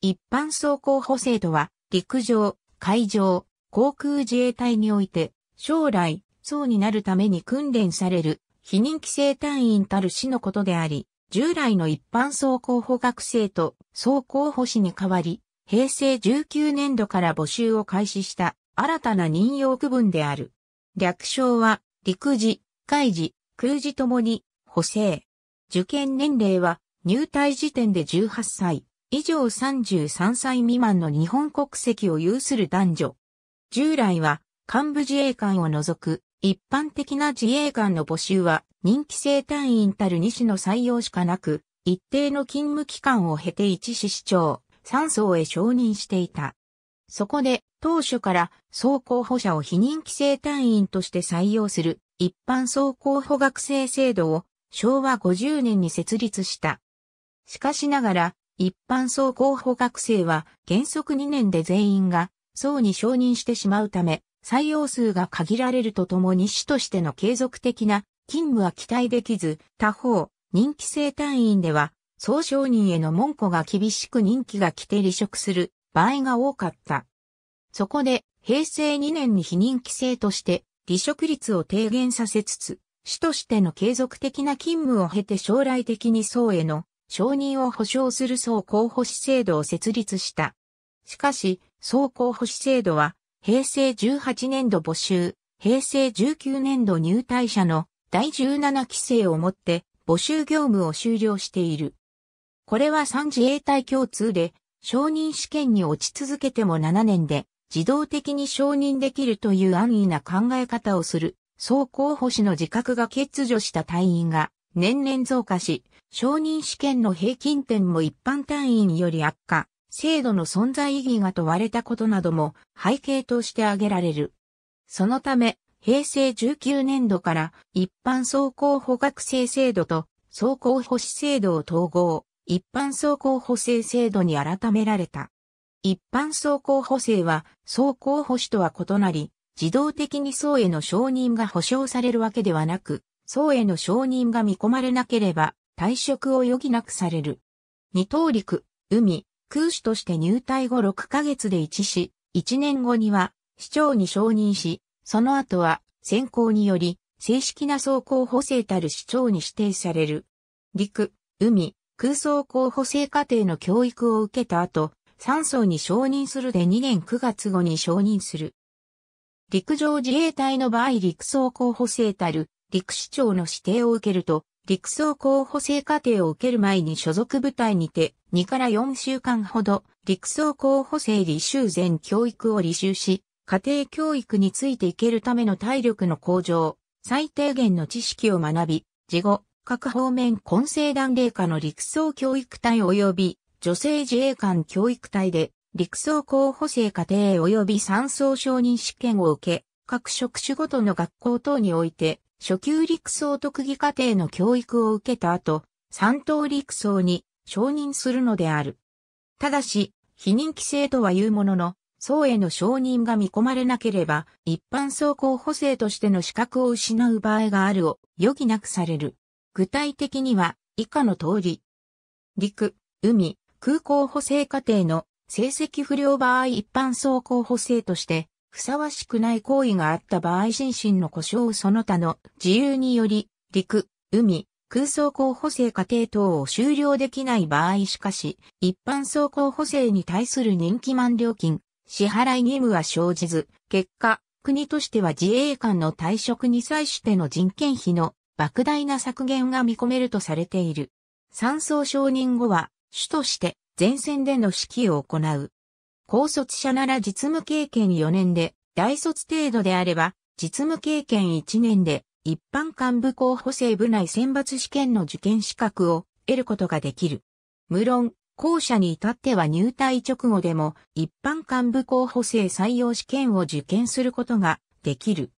一般走行補正とは、陸上、海上、航空自衛隊において、将来、層になるために訓練される、非任規制隊員たる死のことであり、従来の一般走行補学生と走行補士に代わり、平成19年度から募集を開始した新たな任用区分である。略称は、陸自、海自、空自ともに、補正。受験年齢は、入隊時点で18歳。以上33歳未満の日本国籍を有する男女。従来は幹部自衛官を除く一般的な自衛官の募集は任期生単員たる2種の採用しかなく、一定の勤務期間を経て一市市長、3層へ承認していた。そこで当初から総候補者を非任期生単員として採用する一般総候補学生制度を昭和50年に設立した。しかしながら一般総候補学生は原則2年で全員が総に承認してしまうため、採用数が限られるとともに市としての継続的な勤務は期待できず、他方、任期制単位では、総承認への門戸が厳しく任期が来て離職する場合が多かった。そこで、平成2年に非任期制として、離職率を低減させつつ、市としての継続的な勤務を経て将来的に総への承認を保障する総候補士制度を設立した。しかし、総候補士制度は、平成18年度募集、平成19年度入隊者の第17期生をもって募集業務を終了している。これは3自衛隊共通で、承認試験に落ち続けても7年で自動的に承認できるという安易な考え方をする、総候補士の自覚が欠如した隊員が年々増加し、承認試験の平均点も一般単位より悪化、制度の存在意義が問われたことなども背景として挙げられる。そのため、平成19年度から一般走行補学生制度と走行保士制度を統合、一般走行補正制度に改められた。一般走行補正は走行保守とは異なり、自動的に層への承認が保障されるわけではなく、層への承認が見込まれなければ、退職を余儀なくされる。二等陸、海、空手として入隊後6ヶ月で一死、一年後には市長に承認し、その後は選考により正式な総候補生たる市長に指定される。陸、海、空総候補生課程の教育を受けた後、三層に承認するで2年9月後に承認する。陸上自衛隊の場合陸総候補生たる陸市長の指定を受けると、陸曹候補生課程を受ける前に所属部隊にて2から4週間ほど陸曹候補生履修前教育を履修し、家庭教育についていけるための体力の向上、最低限の知識を学び、事後、各方面混成団霊下の陸曹教育隊及び女性自衛官教育隊で陸曹候補生課程及び三層承認試験を受け、各職種ごとの学校等において初級陸曹特技課程の教育を受けた後、三等陸曹に承認するのである。ただし、非認規制とは言うものの、層への承認が見込まれなければ、一般層候補生としての資格を失う場合があるを余儀なくされる。具体的には、以下の通り。陸、海、空港補正課程の成績不良場合一般走候補生としてふさわしくない行為があった場合心身の故障その他の自由により、陸、海、空走行補正過程等を終了できない場合しかし、一般走行補正に対する人気満料金、支払い義務は生じず、結果、国としては自衛官の退職に際しての人件費の莫大な削減が見込めるとされている。三層承認後は、主として前線での指揮を行う。高卒者なら実務経験4年で、大卒程度であれば、実務経験1年で、一般幹部候補生部内選抜試験の受験資格を得ることができる。無論、後者に至っては入隊直後でも一般幹部候補生採用試験を受験することができる。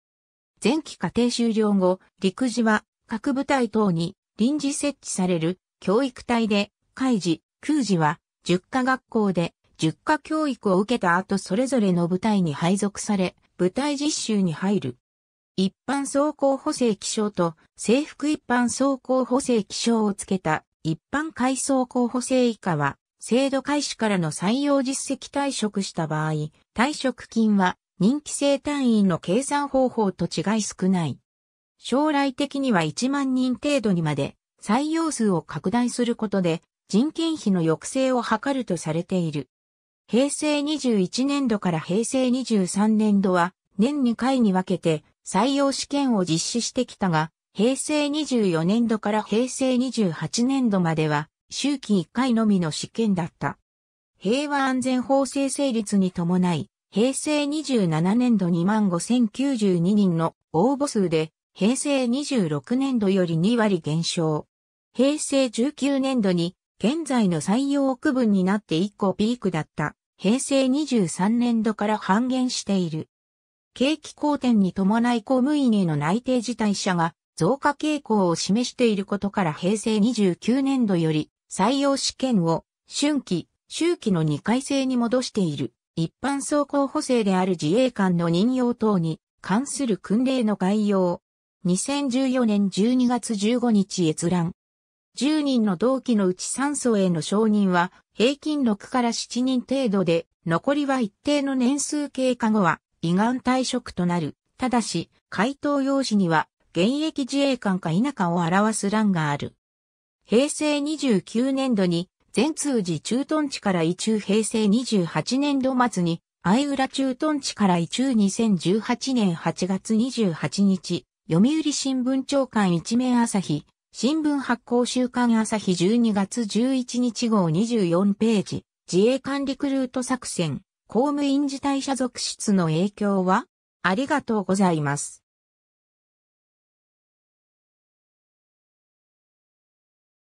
前期課程終了後、陸自は各部隊等に臨時設置される教育隊で、開事、空時は、10科学校で塾下教育を受けた後それぞれの部隊に配属され、部隊実習に入る。一般装甲補正気象と制服一般装甲補正気象をつけた一般階層候補生以下は、制度開始からの採用実績退職した場合、退職金は任期生単位の計算方法と違い少ない。将来的には1万人程度にまで採用数を拡大することで人件費の抑制を図るとされている。平成21年度から平成23年度は年2回に分けて採用試験を実施してきたが、平成24年度から平成28年度までは周期1回のみの試験だった。平和安全法制成立に伴い、平成27年度25,092人の応募数で、平成26年度より2割減少。平成19年度に現在の採用区分になって1個ピークだった。平成23年度から半減している。景気好転に伴い公務員への内定辞退者が増加傾向を示していることから平成29年度より採用試験を春季、秋季の2回制に戻している。一般総候補生である自衛官の任用等に関する訓令の概要。2014年12月15日閲覧。10人の同期のうち3層への承認は平均6から7人程度で、残りは一定の年数経過後は、胃がん退職となる。ただし、回答用紙には、現役自衛官か否かを表す欄がある。平成29年度に、全通寺駐屯地から移中平成28年度末に、相浦駐屯地から移中2018年8月28日、読売新聞長官一面朝日、新聞発行週刊朝日12月11日号24ページ、自衛官リクルート作戦、公務員自体者続出の影響はありがとうございます。